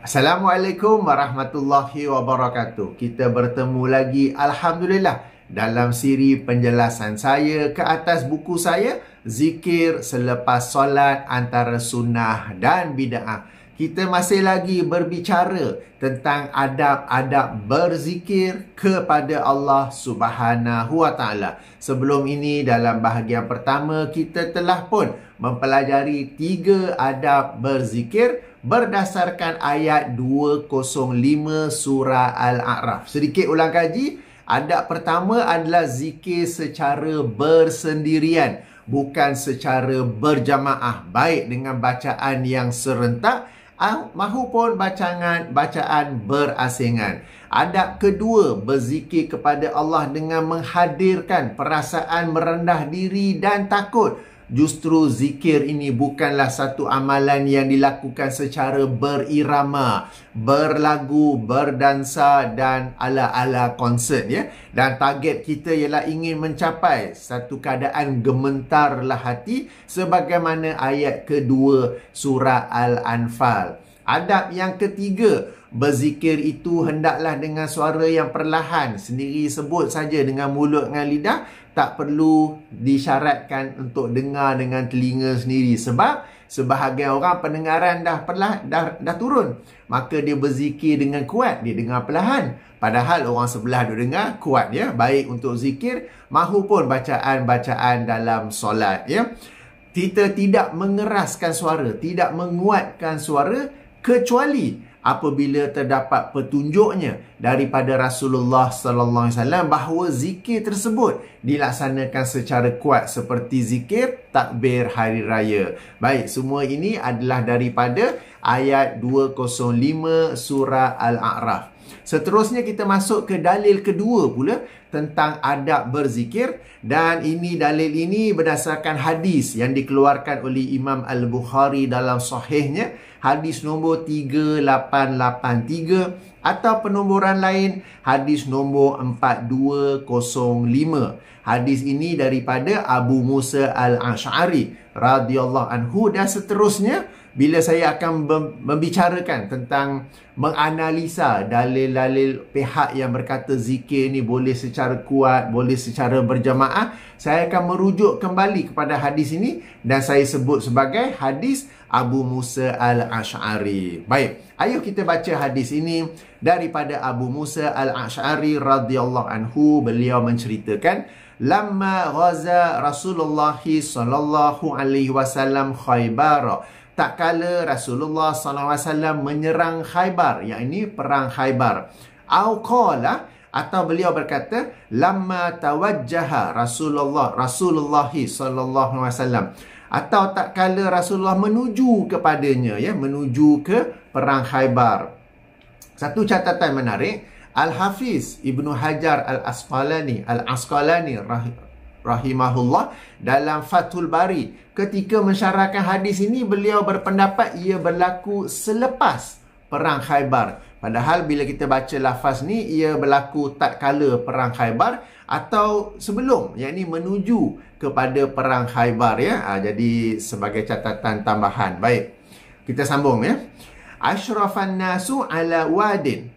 Assalamualaikum warahmatullahi wabarakatuh. Kita bertemu lagi alhamdulillah dalam siri penjelasan saya ke atas buku saya Zikir selepas solat antara sunnah dan bidah. Kita masih lagi berbicara tentang adab-adab berzikir kepada Allah Subhanahu Wa Taala. Sebelum ini dalam bahagian pertama kita telah pun mempelajari tiga adab berzikir berdasarkan ayat 205 surah Al-A'raf. Sedikit ulang kaji, adab pertama adalah zikir secara bersendirian, bukan secara berjamaah, baik dengan bacaan yang serentak ah, mahupun bacaan bacaan berasingan. Adab kedua berzikir kepada Allah dengan menghadirkan perasaan merendah diri dan takut justru zikir ini bukanlah satu amalan yang dilakukan secara berirama, berlagu, berdansa dan ala-ala konsert ya. Dan target kita ialah ingin mencapai satu keadaan gementarlah hati sebagaimana ayat kedua surah Al-Anfal. Adab yang ketiga, berzikir itu hendaklah dengan suara yang perlahan sendiri sebut saja dengan mulut dengan lidah tak perlu disyaratkan untuk dengar dengan telinga sendiri sebab sebahagian orang pendengaran dah perlah, dah dah turun maka dia berzikir dengan kuat dia dengar perlahan padahal orang sebelah dia dengar kuat ya baik untuk zikir mahupun bacaan-bacaan dalam solat ya kita tidak mengeraskan suara tidak menguatkan suara kecuali apabila terdapat petunjuknya daripada Rasulullah sallallahu alaihi wasallam bahawa zikir tersebut dilaksanakan secara kuat seperti zikir takbir hari raya. Baik, semua ini adalah daripada ayat 205 surah Al-A'raf. Seterusnya kita masuk ke dalil kedua pula tentang adab berzikir dan ini dalil ini berdasarkan hadis yang dikeluarkan oleh Imam Al-Bukhari dalam sahihnya hadis nombor 3883 atau penomboran lain hadis nombor 4205. Hadis ini daripada Abu Musa Al-Ash'ari radhiyallahu anhu dan seterusnya bila saya akan membicarakan tentang menganalisa dalil-dalil pihak yang berkata zikir ni boleh secara kuat, boleh secara berjemaah, saya akan merujuk kembali kepada hadis ini dan saya sebut sebagai hadis Abu Musa Al-Ash'ari. Baik, ayo kita baca hadis ini daripada Abu Musa Al-Ash'ari radhiyallahu anhu. Beliau menceritakan, Lama Gaza Rasulullah sallallahu alaihi wasallam khaybara tak kala Rasulullah SAW menyerang Khaybar. Yang ini perang Khaybar. Awqala atau beliau berkata lama tawajjaha Rasulullah Rasulullah sallallahu alaihi wasallam atau tak kala Rasulullah menuju kepadanya ya menuju ke perang Khaybar. Satu catatan menarik Al-Hafiz Ibnu Hajar Al-Asqalani Al-Asqalani rahimahullah dalam Fathul Bari ketika mensyarahkan hadis ini beliau berpendapat ia berlaku selepas perang Khaibar padahal bila kita baca lafaz ni ia berlaku tak tatkala perang Khaibar atau sebelum yakni menuju kepada perang Khaibar ya ha, jadi sebagai catatan tambahan baik kita sambung ya Ashrafan nasu ala wadin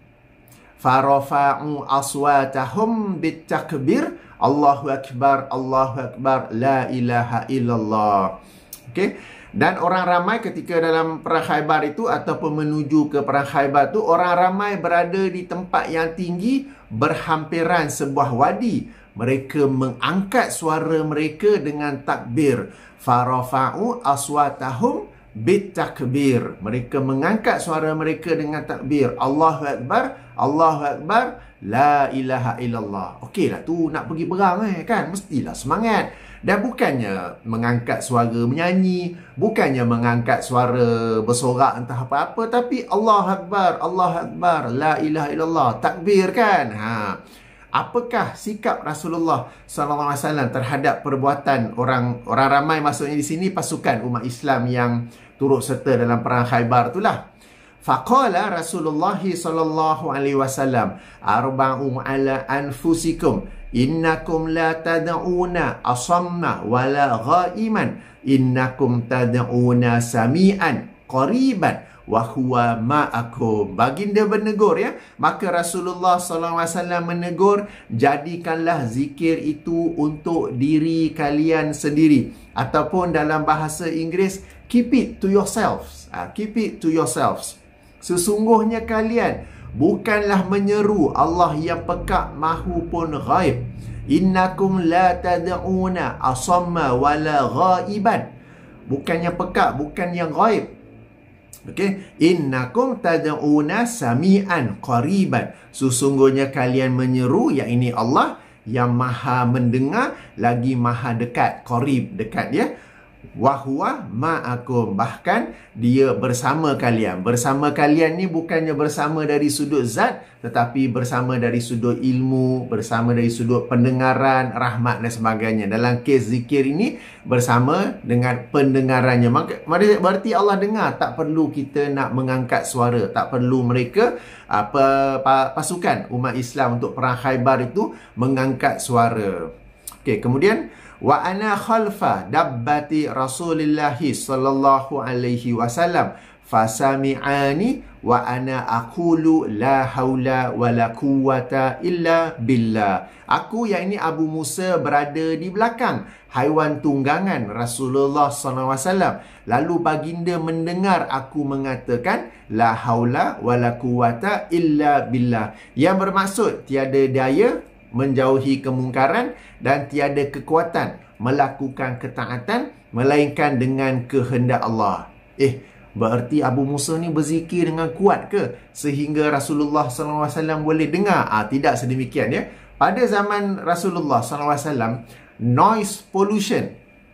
farafa'u aswatahum bitakbir Allahu Akbar, Allahu Akbar, La ilaha illallah. Okey. Dan orang ramai ketika dalam perang khaybar itu ataupun menuju ke perang khaybar itu, orang ramai berada di tempat yang tinggi berhampiran sebuah wadi. Mereka mengangkat suara mereka dengan takbir. Farafa'u aswatahum bitakbir. Mereka mengangkat suara mereka dengan takbir. Allahu Akbar. Allahu Akbar, La ilaha illallah. Okey lah tu nak pergi berang eh kan? Mestilah semangat. Dan bukannya mengangkat suara menyanyi, bukannya mengangkat suara bersorak entah apa-apa, tapi Allahu Akbar, Allahu Akbar, La ilaha illallah. Takbir kan? Ha. Apakah sikap Rasulullah SAW terhadap perbuatan orang orang ramai maksudnya di sini pasukan umat Islam yang turut serta dalam perang Khaybar itulah faqala Rasulullah sallallahu alaihi wasallam arba'u um ala anfusikum innakum la tad'una asamma wala ghaiman innakum tad'una samian qariban wa huwa aku." baginda menegur ya maka Rasulullah sallallahu alaihi wasallam menegur jadikanlah zikir itu untuk diri kalian sendiri ataupun dalam bahasa Inggeris keep it to yourselves ah, keep it to yourselves Sesungguhnya kalian bukanlah menyeru Allah yang pekak mahu pun ghaib. Innakum la tad'una asamma wala ghaiban. Bukan yang pekak, bukan yang ghaib. Okey, innakum tad'una samian qariban. Sesungguhnya kalian menyeru yang ini Allah yang maha mendengar lagi maha dekat qarib dekat ya wahwa ma'akum bahkan dia bersama kalian bersama kalian ni bukannya bersama dari sudut zat tetapi bersama dari sudut ilmu bersama dari sudut pendengaran rahmat dan sebagainya dalam kes zikir ini bersama dengan pendengarannya maka berarti Allah dengar tak perlu kita nak mengangkat suara tak perlu mereka apa pasukan umat Islam untuk perang Khaibar itu mengangkat suara okay kemudian wa ana khalfa dabbati Rasulillah sallallahu alaihi wasallam fasami'ani wa ana aqulu la haula wala quwwata illa billah. Aku yang ini Abu Musa berada di belakang haiwan tunggangan Rasulullah SAW. Lalu baginda mendengar aku mengatakan la haula wala quwwata illa billah. Yang bermaksud tiada daya menjauhi kemungkaran dan tiada kekuatan melakukan ketaatan melainkan dengan kehendak Allah. Eh, berarti Abu Musa ni berzikir dengan kuat ke sehingga Rasulullah SAW boleh dengar? Ah, ha, tidak sedemikian ya. Pada zaman Rasulullah SAW, noise pollution,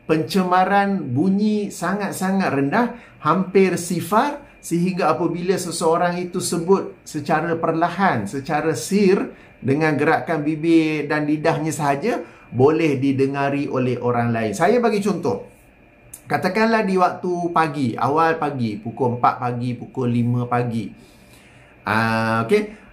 pencemaran bunyi sangat-sangat rendah, hampir sifar, sehingga apabila seseorang itu sebut secara perlahan, secara sir dengan gerakan bibir dan lidahnya sahaja boleh didengari oleh orang lain. Saya bagi contoh. Katakanlah di waktu pagi, awal pagi, pukul 4 pagi, pukul 5 pagi. Uh, ah, okay.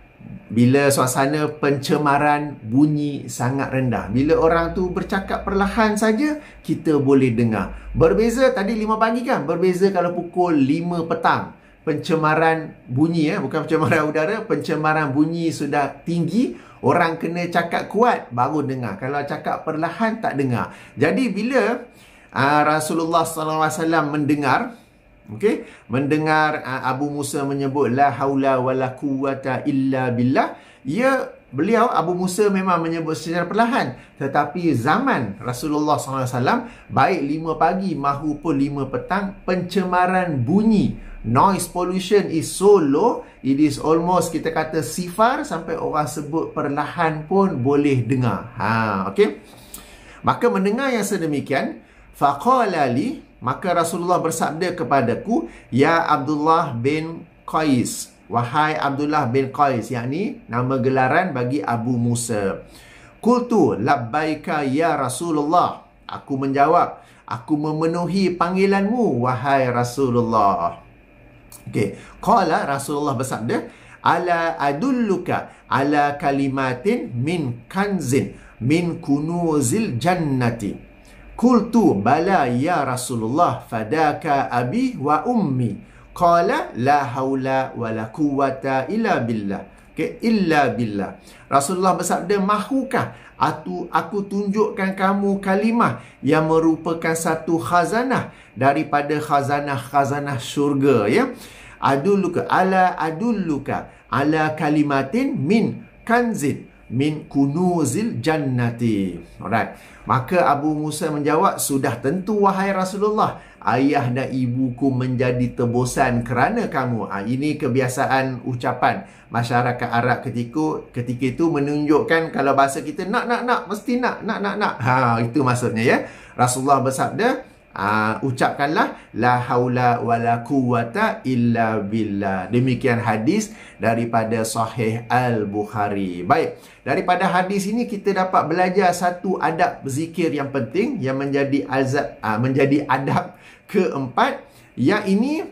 Bila suasana pencemaran bunyi sangat rendah. Bila orang tu bercakap perlahan saja, kita boleh dengar. Berbeza tadi 5 pagi kan? Berbeza kalau pukul 5 petang. Pencemaran bunyi eh, bukan pencemaran udara, pencemaran bunyi sudah tinggi. Orang kena cakap kuat baru dengar. Kalau cakap perlahan tak dengar. Jadi bila ah, Rasulullah SAW mendengar Okay, mendengar ah, Abu Musa menyebut la haula wala quwata illa billah, ia ya, beliau Abu Musa memang menyebut secara perlahan tetapi zaman Rasulullah SAW baik lima pagi mahupun lima petang pencemaran bunyi noise pollution is so low it is almost kita kata sifar sampai orang sebut perlahan pun boleh dengar ha okey maka mendengar yang sedemikian faqala li Maka Rasulullah bersabda kepadaku, Ya Abdullah bin Qais. Wahai Abdullah bin Qais. Yang ini nama gelaran bagi Abu Musa. Kultu labbaika ya Rasulullah. Aku menjawab, aku memenuhi panggilanmu, wahai Rasulullah. Okey. Kala Rasulullah bersabda, Ala adulluka ala kalimatin min kanzin min kunuzil jannati. Kultu bala ya Rasulullah fadaka abi wa ummi. Qala la haula wa la quwata illa billah. Okay. Illa billah. Rasulullah bersabda, mahukah atu aku tunjukkan kamu kalimah yang merupakan satu khazanah daripada khazanah-khazanah syurga. Ya? Adulluka ala adulluka ala kalimatin min kanzin min kunuzil jannati. Alright. Maka Abu Musa menjawab, sudah tentu wahai Rasulullah, ayah dan ibuku menjadi tebusan kerana kamu. Ha, ini kebiasaan ucapan masyarakat Arab ketika ketika itu menunjukkan kalau bahasa kita nak nak nak mesti nak nak nak nak. Ha itu maksudnya ya. Rasulullah bersabda, uh, ucapkanlah la haula wala quwata illa billah. Demikian hadis daripada sahih al-Bukhari. Baik, daripada hadis ini kita dapat belajar satu adab zikir yang penting yang menjadi azab uh, menjadi adab keempat yang ini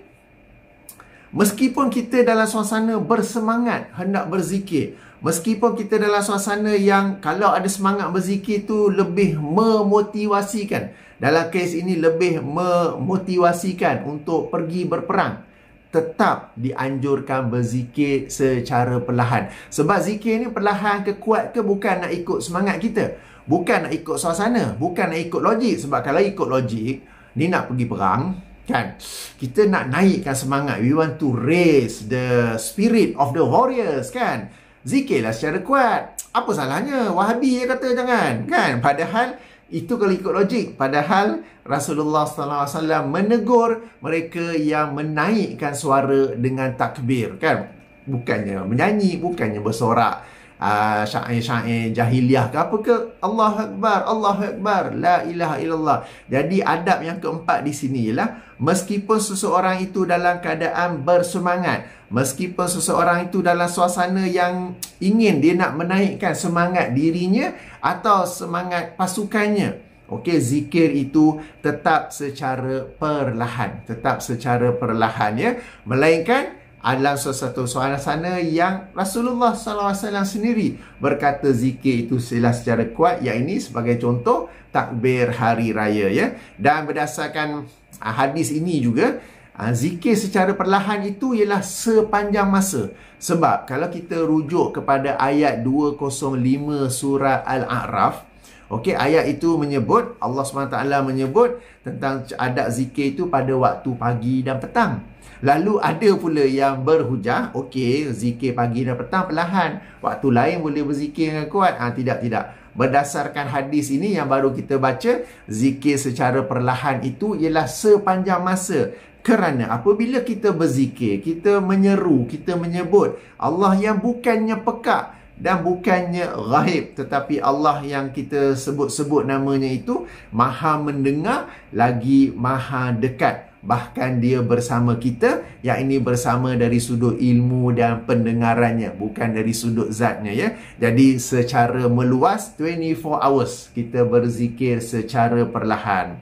meskipun kita dalam suasana bersemangat hendak berzikir Meskipun kita dalam suasana yang kalau ada semangat berzikir tu lebih memotivasikan dalam kes ini lebih memotivasikan untuk pergi berperang tetap dianjurkan berzikir secara perlahan sebab zikir ni perlahan ke kuat ke bukan nak ikut semangat kita bukan nak ikut suasana bukan nak ikut logik sebab kalau ikut logik ni nak pergi perang kan kita nak naikkan semangat we want to raise the spirit of the warriors kan zikirlah secara kuat apa salahnya wahabi je kata jangan kan padahal itu kalau ikut logik. Padahal Rasulullah SAW menegur mereka yang menaikkan suara dengan takbir. Kan? Bukannya menyanyi, bukannya bersorak syair-syair ah, jahiliah ke apa ke Allahu akbar Allahu akbar la ilaha illallah jadi adab yang keempat di sini ialah meskipun seseorang itu dalam keadaan bersemangat meskipun seseorang itu dalam suasana yang ingin dia nak menaikkan semangat dirinya atau semangat pasukannya Okey, zikir itu tetap secara perlahan. Tetap secara perlahan, ya. Melainkan, adalah sesuatu soalan sana yang Rasulullah SAW sendiri berkata zikir itu sila secara kuat yang ini sebagai contoh takbir hari raya ya dan berdasarkan uh, hadis ini juga uh, zikir secara perlahan itu ialah sepanjang masa sebab kalau kita rujuk kepada ayat 205 surah al-a'raf Okey ayat itu menyebut Allah Subhanahu Taala menyebut tentang adab zikir itu pada waktu pagi dan petang. Lalu ada pula yang berhujah, okey, zikir pagi dan petang perlahan. Waktu lain boleh berzikir dengan kuat. Ha, tidak, tidak. Berdasarkan hadis ini yang baru kita baca, zikir secara perlahan itu ialah sepanjang masa. Kerana apabila kita berzikir, kita menyeru, kita menyebut Allah yang bukannya pekak dan bukannya ghaib tetapi Allah yang kita sebut-sebut namanya itu maha mendengar lagi maha dekat bahkan dia bersama kita yang ini bersama dari sudut ilmu dan pendengarannya bukan dari sudut zatnya ya jadi secara meluas 24 hours kita berzikir secara perlahan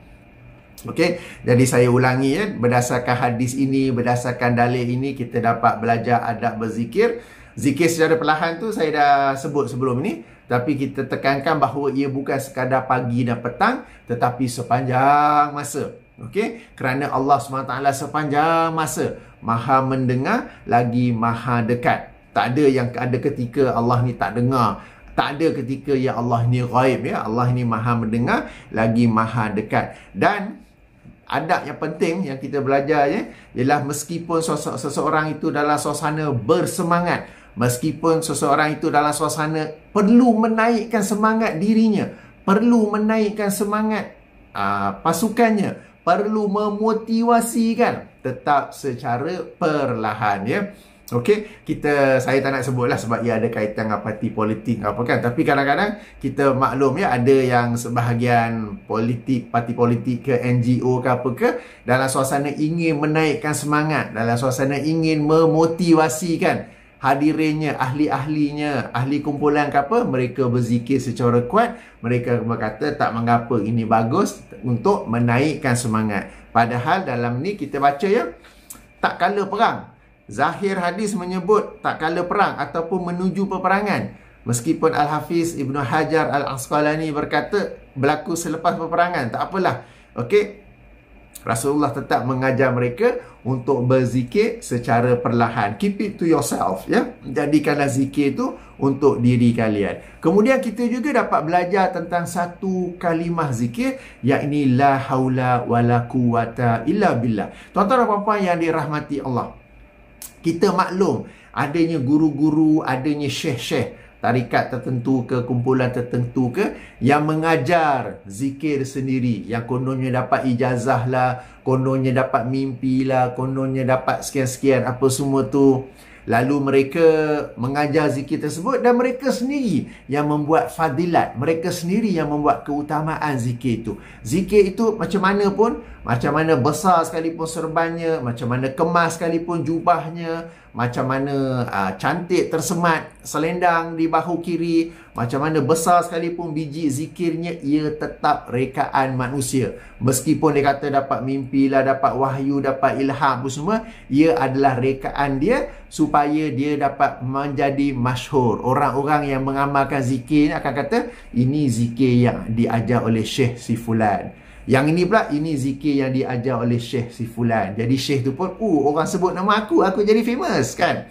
Okey, jadi saya ulangi ya, berdasarkan hadis ini, berdasarkan dalil ini kita dapat belajar adab berzikir. Zikir secara perlahan tu saya dah sebut sebelum ni, tapi kita tekankan bahawa ia bukan sekadar pagi dan petang, tetapi sepanjang masa. Okey, kerana Allah SWT sepanjang masa maha mendengar lagi maha dekat. Tak ada yang ada ketika Allah ni tak dengar. Tak ada ketika ya Allah ni ghaib ya. Allah ni maha mendengar lagi maha dekat. Dan adab yang penting yang kita belajar ya ialah meskipun seseorang itu dalam suasana bersemangat, meskipun seseorang itu dalam suasana perlu menaikkan semangat dirinya, perlu menaikkan semangat uh, pasukannya, perlu memotivasikan tetap secara perlahan ya. Okey, kita saya tak nak sebutlah sebab ia ada kaitan dengan parti politik apa kan. Tapi kadang-kadang kita maklum ya ada yang sebahagian politik, parti politik ke NGO ke apa ke dalam suasana ingin menaikkan semangat, dalam suasana ingin memotivasikan hadirinnya, ahli-ahlinya, ahli kumpulan ke apa, mereka berzikir secara kuat, mereka berkata tak mengapa ini bagus untuk menaikkan semangat. Padahal dalam ni kita baca ya, tak kala perang. Zahir hadis menyebut tak kala perang ataupun menuju peperangan. Meskipun Al-Hafiz Ibnu Hajar Al-Asqalani berkata berlaku selepas peperangan, tak apalah. Okey, Rasulullah tetap mengajar mereka untuk berzikir secara perlahan. Keep it to yourself. ya. Jadikanlah zikir itu untuk diri kalian. Kemudian kita juga dapat belajar tentang satu kalimah zikir yakni la haula La quwata illa billah. Tuan-tuan dan puan-puan yang dirahmati Allah. Kita maklum adanya guru-guru, adanya syekh-syekh tarikat tertentu ke kumpulan tertentu ke yang mengajar zikir sendiri yang kononnya dapat ijazah lah kononnya dapat mimpi lah kononnya dapat sekian-sekian apa semua tu Lalu mereka mengajar zikir tersebut dan mereka sendiri yang membuat fadilat. Mereka sendiri yang membuat keutamaan zikir itu. Zikir itu macam mana pun, macam mana besar sekalipun serbannya, macam mana kemas sekalipun jubahnya, macam mana uh, cantik tersemat selendang di bahu kiri, macam mana besar sekalipun biji zikirnya, ia tetap rekaan manusia. Meskipun dia kata dapat mimpi lah, dapat wahyu, dapat ilham pun semua, ia adalah rekaan dia supaya dia dapat menjadi masyhur. Orang-orang yang mengamalkan zikir ni akan kata, ini zikir yang diajar oleh Syekh Sifulan. Yang ini pula, ini zikir yang diajar oleh Syekh Sifulan. Jadi Syekh tu pun, oh orang sebut nama aku, aku jadi famous kan.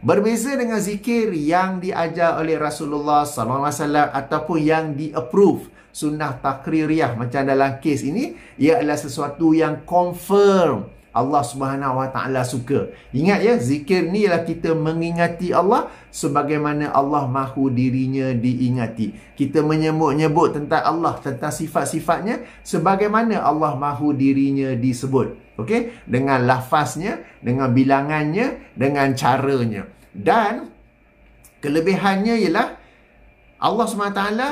Berbeza dengan zikir yang diajar oleh Rasulullah Sallallahu Alaihi SAW ataupun yang di-approve sunnah takririyah macam dalam kes ini, ia adalah sesuatu yang confirm Allah Subhanahu Wa Taala suka. Ingat ya, zikir ni ialah kita mengingati Allah sebagaimana Allah mahu dirinya diingati. Kita menyebut-nyebut tentang Allah, tentang sifat-sifatnya sebagaimana Allah mahu dirinya disebut. Okey, dengan lafaznya, dengan bilangannya, dengan caranya. Dan kelebihannya ialah Allah Subhanahu Wa Taala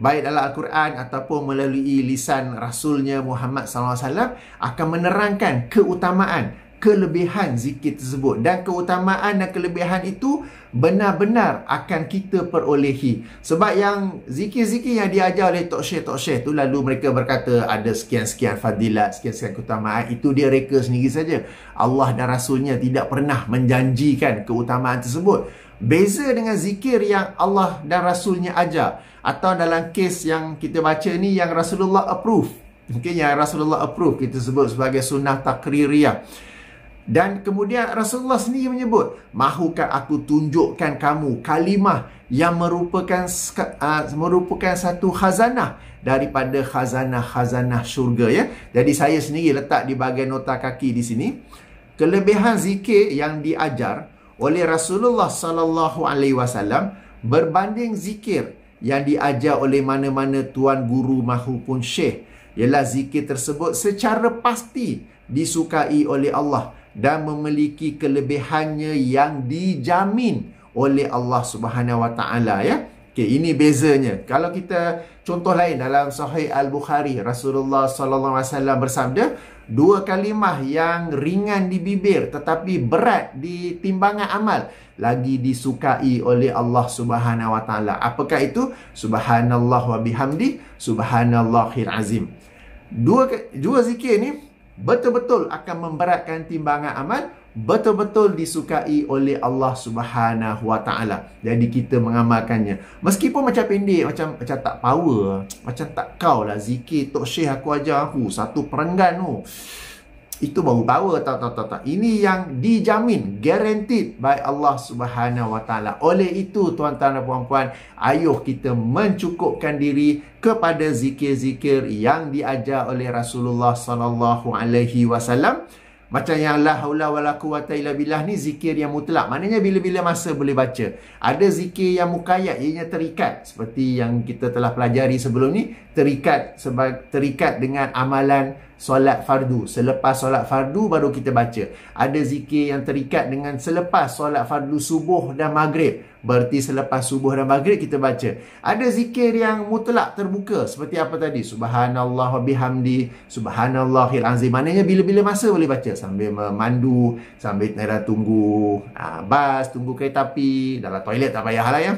baik dalam Al-Quran ataupun melalui lisan Rasulnya Muhammad Sallallahu Alaihi Wasallam akan menerangkan keutamaan kelebihan zikir tersebut dan keutamaan dan kelebihan itu benar-benar akan kita perolehi sebab yang zikir-zikir yang diajar oleh Tok Syekh Tok Syekh tu lalu mereka berkata ada sekian-sekian fadilat sekian-sekian keutamaan itu dia reka sendiri saja Allah dan Rasulnya tidak pernah menjanjikan keutamaan tersebut Beza dengan zikir yang Allah dan Rasulnya ajar Atau dalam kes yang kita baca ni yang Rasulullah approve Mungkin yang Rasulullah approve kita sebut sebagai sunnah takririyah Dan kemudian Rasulullah sendiri menyebut Mahukan aku tunjukkan kamu kalimah yang merupakan uh, merupakan satu khazanah daripada khazanah-khazanah syurga ya. Jadi saya sendiri letak di bahagian nota kaki di sini. Kelebihan zikir yang diajar oleh Rasulullah sallallahu alaihi wasallam berbanding zikir yang diajar oleh mana-mana tuan guru mahupun syekh ialah zikir tersebut secara pasti disukai oleh Allah dan memiliki kelebihannya yang dijamin oleh Allah Subhanahu Wa Taala ya. Okey, ini bezanya. Kalau kita contoh lain dalam Sahih Al-Bukhari, Rasulullah sallallahu alaihi wasallam bersabda, dua kalimah yang ringan di bibir tetapi berat di timbangan amal lagi disukai oleh Allah Subhanahu wa taala. Apakah itu? Subhanallah wa bihamdi, subhanallahil azim. Dua dua zikir ni betul-betul akan memberatkan timbangan amal betul-betul disukai oleh Allah Subhanahu Wa Taala. Jadi kita mengamalkannya. Meskipun macam pendek, macam macam tak power, macam tak kau lah zikir tok syekh aku ajar aku satu perenggan tu. Itu baru power tak tak tak Ini yang dijamin, guaranteed by Allah Subhanahu Wa Taala. Oleh itu tuan-tuan dan puan-puan, ayuh kita mencukupkan diri kepada zikir-zikir yang diajar oleh Rasulullah sallallahu alaihi wasallam. Macam yang la haula wala quwata illa billah ni zikir yang mutlak. Maknanya bila-bila masa boleh baca. Ada zikir yang mukayat ianya terikat seperti yang kita telah pelajari sebelum ni terikat sebab terikat dengan amalan solat fardu. Selepas solat fardu baru kita baca. Ada zikir yang terikat dengan selepas solat fardu subuh dan maghrib. Berarti selepas subuh dan maghrib kita baca. Ada zikir yang mutlak terbuka seperti apa tadi? Subhanallah wa bihamdi, subhanallahil azim. Maknanya bila-bila masa boleh baca sambil memandu, sambil nak tunggu aa, ah, bas, tunggu kereta api, dalam toilet tak payah lah ya.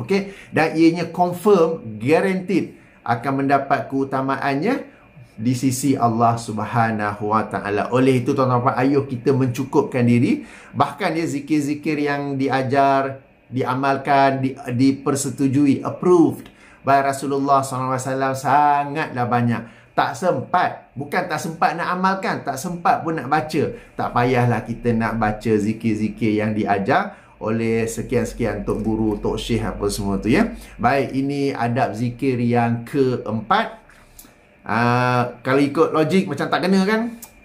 Okey, dan ianya confirm guaranteed akan mendapat keutamaannya di sisi Allah Subhanahu Wa Taala. Oleh itu tuan-tuan ayuh kita mencukupkan diri bahkan ya zikir-zikir yang diajar, diamalkan, di, dipersetujui, approved by Rasulullah SAW sangatlah banyak. Tak sempat, bukan tak sempat nak amalkan, tak sempat pun nak baca. Tak payahlah kita nak baca zikir-zikir yang diajar oleh sekian-sekian Tok Guru, Tok Syekh apa semua tu ya. Baik, ini adab zikir yang keempat. Ah, kalau ikut logik macam tak kena kan?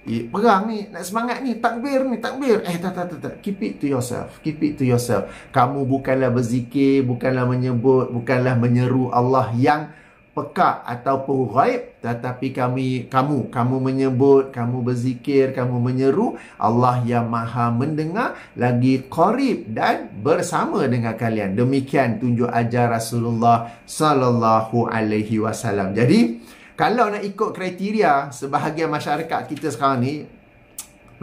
Eh, perang ni, nak semangat ni, takbir ni, takbir. Eh, tak, tak, tak, tak. Keep it to yourself. Keep it to yourself. Kamu bukanlah berzikir, bukanlah menyebut, bukanlah menyeru Allah yang peka ataupun ghaib tetapi kami kamu kamu menyebut kamu berzikir kamu menyeru Allah yang Maha mendengar lagi qarib dan bersama dengan kalian demikian tunjuk ajar Rasulullah sallallahu alaihi wasallam jadi kalau nak ikut kriteria sebahagian masyarakat kita sekarang ni,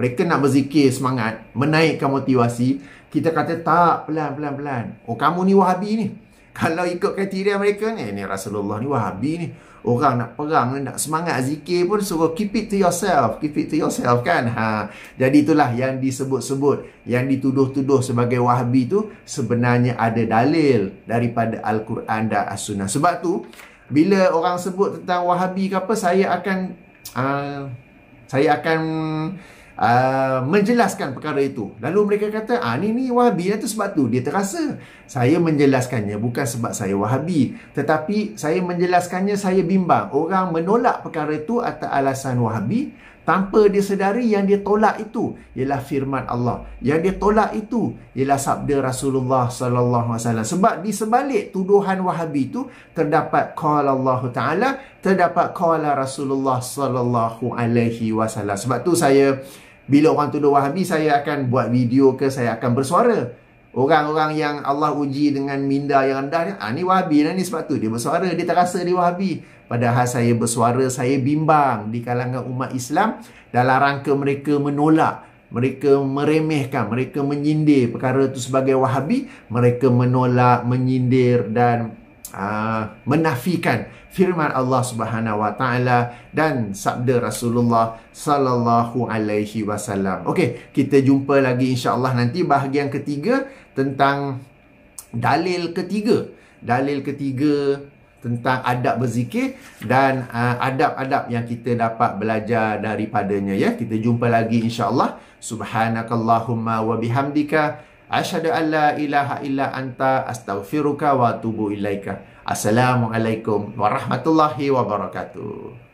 mereka nak berzikir semangat, menaikkan motivasi, kita kata tak, pelan, pelan, pelan. Oh, kamu ni wahabi ni. Kalau ikut kriteria mereka ni, eh, ni Rasulullah ni wahabi ni. Orang nak perang, nak semangat zikir pun suruh keep it to yourself. Keep it to yourself kan. Ha. Jadi itulah yang disebut-sebut, yang dituduh-tuduh sebagai wahabi tu sebenarnya ada dalil daripada Al-Quran dan As-Sunnah. Sebab tu, bila orang sebut tentang wahabi ke apa saya akan uh, saya akan uh, menjelaskan perkara itu lalu mereka kata ah ni ni wahabi itu lah sebab tu dia terasa saya menjelaskannya bukan sebab saya wahabi tetapi saya menjelaskannya saya bimbang orang menolak perkara itu atas alasan wahabi tanpa dia sedari yang dia tolak itu ialah firman Allah yang dia tolak itu ialah sabda Rasulullah sallallahu alaihi wasallam sebab di sebalik tuduhan wahabi itu terdapat qala Allah taala terdapat qala Rasulullah sallallahu alaihi wasallam sebab tu saya bila orang tuduh wahabi saya akan buat video ke saya akan bersuara Orang-orang yang Allah uji dengan minda yang rendah ni, ah ni wahabi lah ni sebab tu dia bersuara, dia terasa dia wahabi. Padahal saya bersuara, saya bimbang di kalangan umat Islam dalam rangka mereka menolak, mereka meremehkan, mereka menyindir perkara itu sebagai wahabi. Mereka menolak, menyindir dan uh, menafikan firman Allah Subhanahu Wa Taala dan sabda Rasulullah Sallallahu Alaihi Wasallam. Okey, kita jumpa lagi insya-Allah nanti bahagian ketiga tentang dalil ketiga. Dalil ketiga tentang adab berzikir dan uh, adab-adab yang kita dapat belajar daripadanya ya. Kita jumpa lagi insya-Allah. Subhanakallahumma wa bihamdika asyhadu an ilaha illa anta astaghfiruka wa atubu ilaika. Assalamualaikum warahmatullahi wabarakatuh.